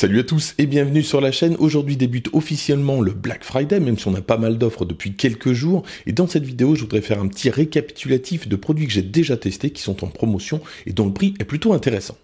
Salut à tous et bienvenue sur la chaîne. Aujourd'hui débute officiellement le Black Friday, même si on a pas mal d'offres depuis quelques jours. Et dans cette vidéo, je voudrais faire un petit récapitulatif de produits que j'ai déjà testés, qui sont en promotion et dont le prix est plutôt intéressant.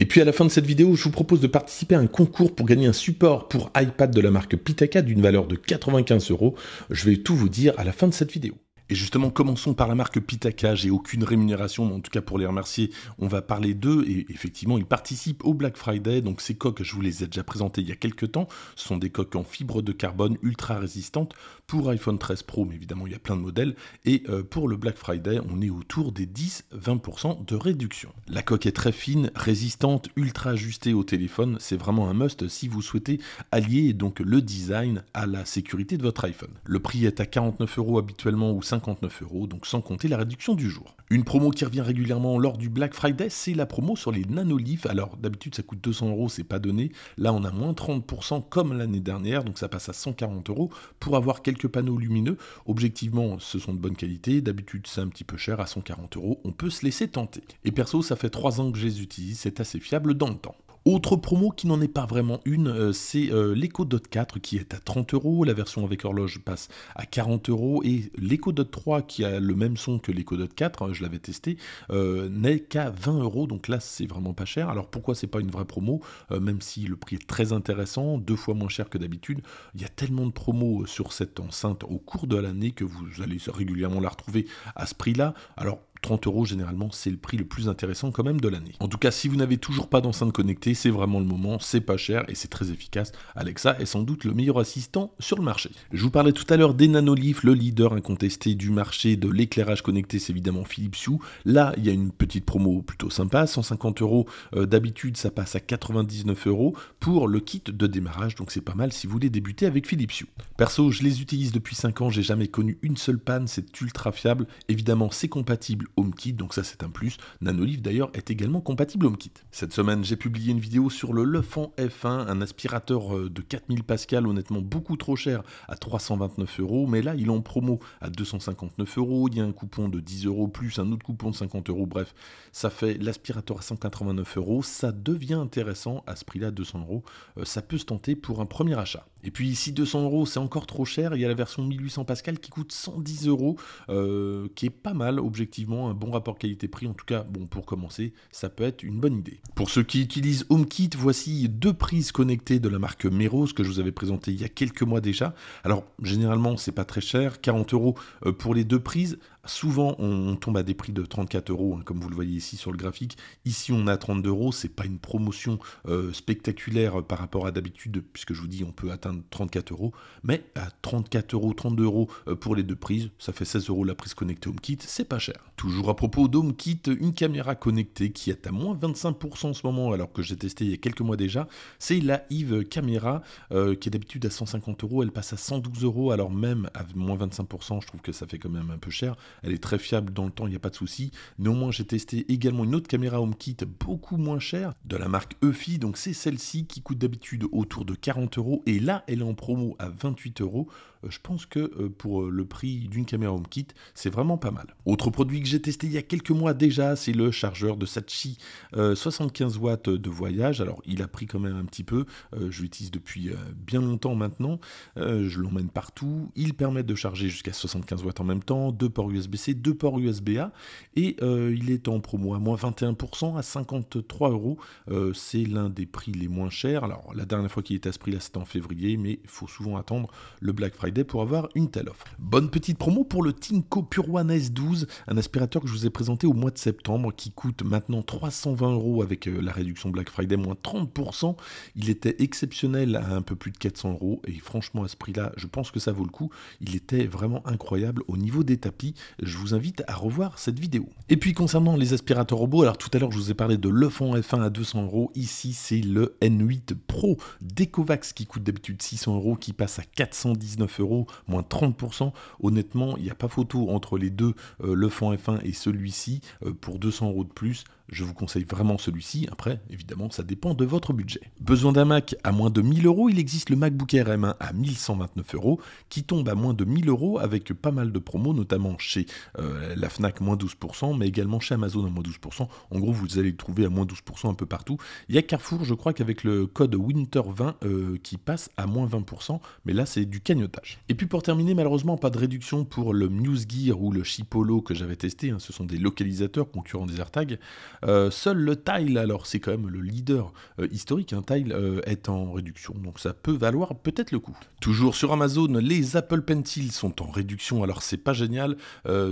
Et puis à la fin de cette vidéo, je vous propose de participer à un concours pour gagner un support pour iPad de la marque Pitaka d'une valeur de 95 euros. Je vais tout vous dire à la fin de cette vidéo. Et justement, commençons par la marque Pitaka. J'ai aucune rémunération, mais en tout cas pour les remercier, on va parler d'eux. Et effectivement, ils participent au Black Friday. Donc ces coques, je vous les ai déjà présentées il y a quelques temps, ce sont des coques en fibre de carbone ultra résistantes pour iPhone 13 Pro, mais évidemment il y a plein de modèles. Et euh, pour le Black Friday, on est autour des 10-20% de réduction. La coque est très fine, résistante, ultra ajustée au téléphone. C'est vraiment un must si vous souhaitez allier donc le design à la sécurité de votre iPhone. Le prix est à 49 euros habituellement ou 50 59 euros, donc sans compter la réduction du jour. Une promo qui revient régulièrement lors du Black Friday, c'est la promo sur les nanolives. Alors d'habitude ça coûte 200 euros, c'est pas donné. Là on a moins 30% comme l'année dernière, donc ça passe à 140 euros pour avoir quelques panneaux lumineux. Objectivement, ce sont de bonne qualité. D'habitude c'est un petit peu cher, à 140 euros, on peut se laisser tenter. Et perso, ça fait 3 ans que je les utilise, c'est assez fiable dans le temps. Autre promo qui n'en est pas vraiment une, euh, c'est euh, l'Echo Dot 4 qui est à 30 euros, la version avec horloge passe à 40 euros et l'Echo Dot 3 qui a le même son que l'Echo Dot 4, hein, je l'avais testé, euh, n'est qu'à 20 euros, donc là c'est vraiment pas cher. Alors pourquoi c'est pas une vraie promo, même si le prix est très intéressant, deux fois moins cher que d'habitude. Il y a tellement de promos sur cette enceinte au cours de l'année que vous allez régulièrement la retrouver à ce prix-là. Alors 30 euros généralement, c'est le prix le plus intéressant quand même de l'année. En tout cas, si vous n'avez toujours pas d'enceinte connectée, c'est vraiment le moment, c'est pas cher et c'est très efficace. Alexa est sans doute le meilleur assistant sur le marché. Je vous parlais tout à l'heure des Nanoleaf, le leader incontesté du marché de l'éclairage connecté, c'est évidemment Philips Hue. Là, il y a une petite promo plutôt sympa, 150 euros euh, d'habitude, ça passe à 99 euros pour le kit de démarrage, donc c'est pas mal si vous voulez débuter avec Philips Hue. Perso, je les utilise depuis 5 ans, j'ai jamais connu une seule panne, c'est ultra fiable. Évidemment, c'est compatible HomeKit, donc ça c'est un plus. Nanolive d'ailleurs est également compatible HomeKit. Cette semaine, j'ai publié une vidéo sur le Lefan F1, un aspirateur euh, de 4000 Pascal, honnêtement beaucoup trop cher, à 329 euros, mais là il est en promo à 259 euros, il y a un coupon de 10 euros plus un autre coupon de 50 euros, bref, ça fait l'aspirateur à 189 euros, ça devient intéressant à ce prix-là, 200 euros, euh, ça peut se tenter pour un premier achat. Et puis ici 200 euros c'est encore trop cher, il y a la version 1800 Pascal qui coûte 110 euros, euh, qui est pas mal objectivement un bon rapport qualité-prix, en tout cas, bon, pour commencer, ça peut être une bonne idée. Pour ceux qui utilisent HomeKit, voici deux prises connectées de la marque Meros que je vous avais présenté il y a quelques mois déjà. Alors, généralement, c'est pas très cher, 40 euros euh, pour les deux prises. Souvent, on, tombe à des prix de 34 euros, hein, comme vous le voyez ici sur le graphique. Ici, on a 32 euros. C'est pas une promotion euh, spectaculaire euh, par rapport à d'habitude, puisque je vous dis, on peut atteindre 34 euros. Mais à 34 euros, 32 euros euh, pour les deux prises, ça fait 16 euros la prise connectée HomeKit. C'est pas cher. Toujours à propos d'HomeKit, une caméra connectée qui est à moins 25% en ce moment, alors que j'ai testé il y a quelques mois déjà, c'est la Yves Camera, qui est d'habitude à 150 euros. Elle passe à 112 euros, alors même à moins 25%, je trouve que ça fait quand même un peu cher elle est très fiable dans le temps, il n'y a pas de souci. Néanmoins, j'ai testé également une autre caméra kit beaucoup moins chère de la marque Eufy, donc c'est celle-ci qui coûte d'habitude autour de 40 euros et là elle est en promo à 28 euros. Euh, je pense que euh, pour euh, le prix d'une caméra kit, c'est vraiment pas mal. Autre produit que j'ai testé il y a quelques mois déjà, c'est le chargeur de Sachi 75 watts de voyage. Alors il a pris quand même un petit peu, je l'utilise depuis bien longtemps maintenant, je l'emmène partout. Il permet de charger jusqu'à 75 watts en même temps, deux ports usb deux ports USB-A, et euh, il est en promo à moins 21% à 53 euros. Euh, c'est l'un des prix les moins chers. Alors la dernière fois qu'il était à ce prix-là, c'était en février, mais il faut souvent attendre le Black Friday pour avoir une telle offre. Bonne petite promo pour le Tinko Pure S12, un aspirateur que je vous ai présenté au mois de septembre, qui coûte maintenant 320 euros avec euh, la réduction Black Friday moins 30%. Il était exceptionnel à un peu plus de 400 euros et franchement à ce prix-là, je pense que ça vaut le coup. Il était vraiment incroyable au niveau des tapis je vous invite à revoir cette vidéo. Et puis concernant les aspirateurs robots, alors tout à l'heure je vous ai parlé de l'Eufan F1 à 200 euros, ici c'est le N8 Pro d'Ecovax qui coûte d'habitude 600 euros, qui passe à 419 euros, moins 30%. Honnêtement, il n'y a pas photo entre les deux, euh, le F1 et celui-ci, euh, pour 200 euros de plus, je vous conseille vraiment celui-ci, après, évidemment, ça dépend de votre budget. Besoin d'un Mac à moins de 1000 euros, il existe le MacBook Air M1 à 1129 euros, qui tombe à moins de 1000 euros avec pas mal de promos, notamment chez euh, la Fnac moins 12%, mais également chez Amazon à moins 12%. En gros, vous allez le trouver à moins 12% un peu partout. Il y a Carrefour, je crois qu'avec le code Winter20 euh, qui passe à moins 20%, mais là, c'est du cagnotage. Et puis pour terminer, malheureusement, pas de réduction pour le Muse Gear ou le Chipolo que j'avais testé. Hein. ce sont des localisateurs concurrents des AirTags. Euh, seul le Tile, alors c'est quand même le leader euh, historique, un Tile euh, est en réduction, donc ça peut valoir peut-être le coup. Toujours sur Amazon, les Apple Pencil sont en réduction, alors c'est pas génial,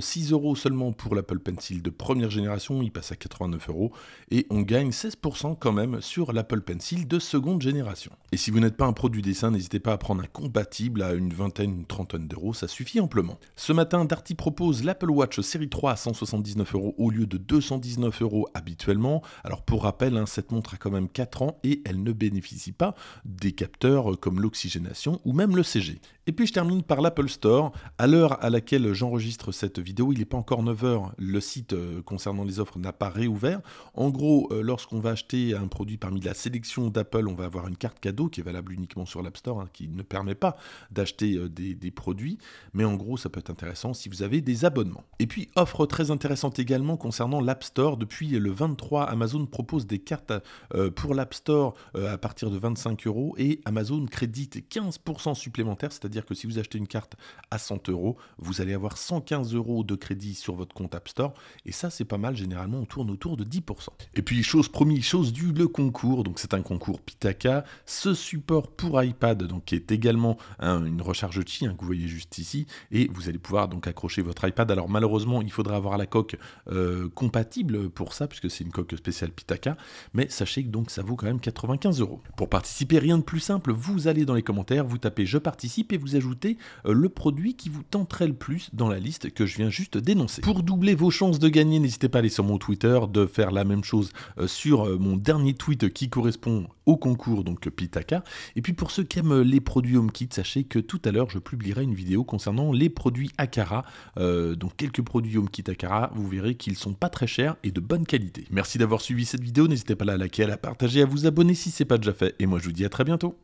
6 euros seulement pour l'Apple Pencil de première génération, il passe à 89 euros, et on gagne 16% quand même sur l'Apple Pencil de seconde génération. Et si vous n'êtes pas un pro du dessin, n'hésitez pas à prendre un compatible à une vingtaine, une trentaine d'euros, ça suffit amplement. Ce matin, Darty propose l'Apple Watch série 3 à 179 euros au lieu de 219 euros habituellement. Alors pour rappel, hein, cette montre a quand même 4 ans et elle ne bénéficie pas des capteurs euh, comme l'oxygénation ou même le CG. Et puis je termine par l'Apple Store. À l'heure à laquelle j'enregistre cette vidéo, il n'est pas encore 9h, le site euh, concernant les offres n'a pas réouvert. En gros, euh, lorsqu'on va acheter un produit parmi la sélection d'Apple, on va avoir une carte cadeau qui est valable uniquement sur l'App Store, hein, qui ne permet pas d'acheter des, des produits. Mais en gros, ça peut être intéressant si vous avez des abonnements. Et puis offre très intéressante également concernant l'App Store depuis le 23, Amazon propose des cartes euh, pour l'App Store euh, à partir de 25 euros et Amazon crédite 15% supplémentaire, c'est-à-dire que si vous achetez une carte à 100 euros, vous allez avoir 115 euros de crédit sur votre compte App Store et ça c'est pas mal, généralement on tourne autour de 10%. Et puis chose promis, chose due, le concours, donc c'est un concours Pitaka, ce support pour iPad donc qui est également une recharge chi hein, que vous voyez juste ici et vous allez pouvoir donc accrocher votre iPad. Alors malheureusement il faudra avoir la coque euh, compatible pour ça que c'est une coque spéciale Pitaka, mais sachez que donc ça vaut quand même 95 euros. Pour participer, rien de plus simple, vous allez dans les commentaires, vous tapez je participe et vous ajoutez euh, le produit qui vous tenterait le plus dans la liste que je viens juste d'énoncer. Pour doubler vos chances de gagner, n'hésitez pas à aller sur mon Twitter, de faire la même chose euh, sur euh, mon dernier tweet qui correspond au concours, donc Pitaka. Et puis pour ceux qui aiment les produits HomeKit, sachez que tout à l'heure je publierai une vidéo concernant les produits Akara, donc quelques produits HomeKit Akara, vous verrez qu'ils sont pas très chers et de bonne qualité. Merci d'avoir suivi cette vidéo, n'hésitez pas à la liker, à la partager, à vous abonner si ce c'est pas déjà fait, et moi je vous dis à très bientôt.